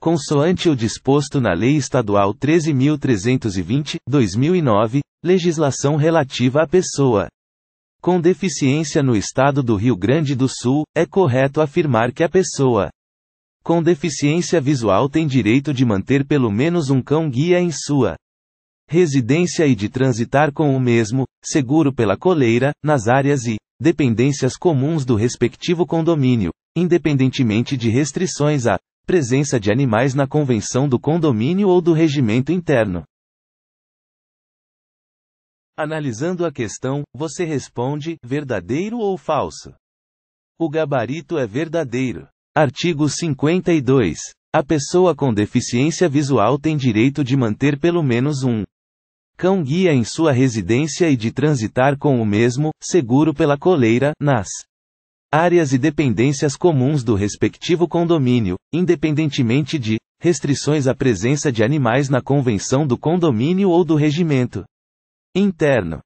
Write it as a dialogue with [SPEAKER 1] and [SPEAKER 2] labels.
[SPEAKER 1] consoante o disposto na Lei Estadual 13.320, 2009, legislação relativa à pessoa com deficiência no estado do Rio Grande do Sul, é correto afirmar que a pessoa com deficiência visual tem direito de manter pelo menos um cão-guia em sua residência e de transitar com o mesmo, seguro pela coleira, nas áreas e dependências comuns do respectivo condomínio, independentemente de restrições à presença de animais na convenção do condomínio ou do regimento interno. Analisando a questão, você responde: verdadeiro ou falso? O gabarito é verdadeiro. Artigo 52. A pessoa com deficiência visual tem direito de manter pelo menos um cão guia em sua residência e de transitar com o mesmo, seguro pela coleira, nas áreas e dependências comuns do respectivo condomínio, independentemente de restrições à presença de animais na convenção do condomínio ou do regimento interno.